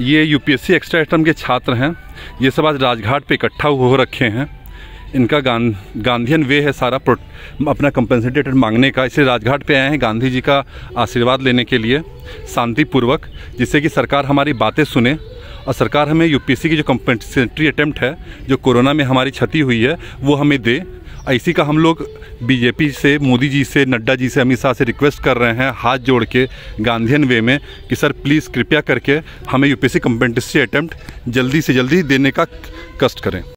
ये UPSC extra item के छात्र हैं ये सब आज राजघाट पे इकट्ठा हो रखे हैं इनका गां, गांधीन वे है सारा अपना कंपनसेटेटेड मांगने का इसलिए राजघाट पे आए हैं गांधी जी का आशीर्वाद लेने के लिए शांतिपूर्वक जिससे कि सरकार हमारी बातें सुने और सरकार हमें यूपीएससी की जो कंपनसेटरी अटैम्प्ट है जो कोरोना में हमारी क्षति हुई है वो हमें दे इसी का हम लोग बीजेपी से मोदी जी से नड्डा जी से अमित शाह से रिक्वेस्ट कर रहे हैं हाथ जोड़ के गांधीन वे में कि सर प्लीज़ कृपया करके हमें यूपीएससी कम्पेंटिस्ट्री अटैम्प्ट जल्दी से जल्दी देने का कष्ट करें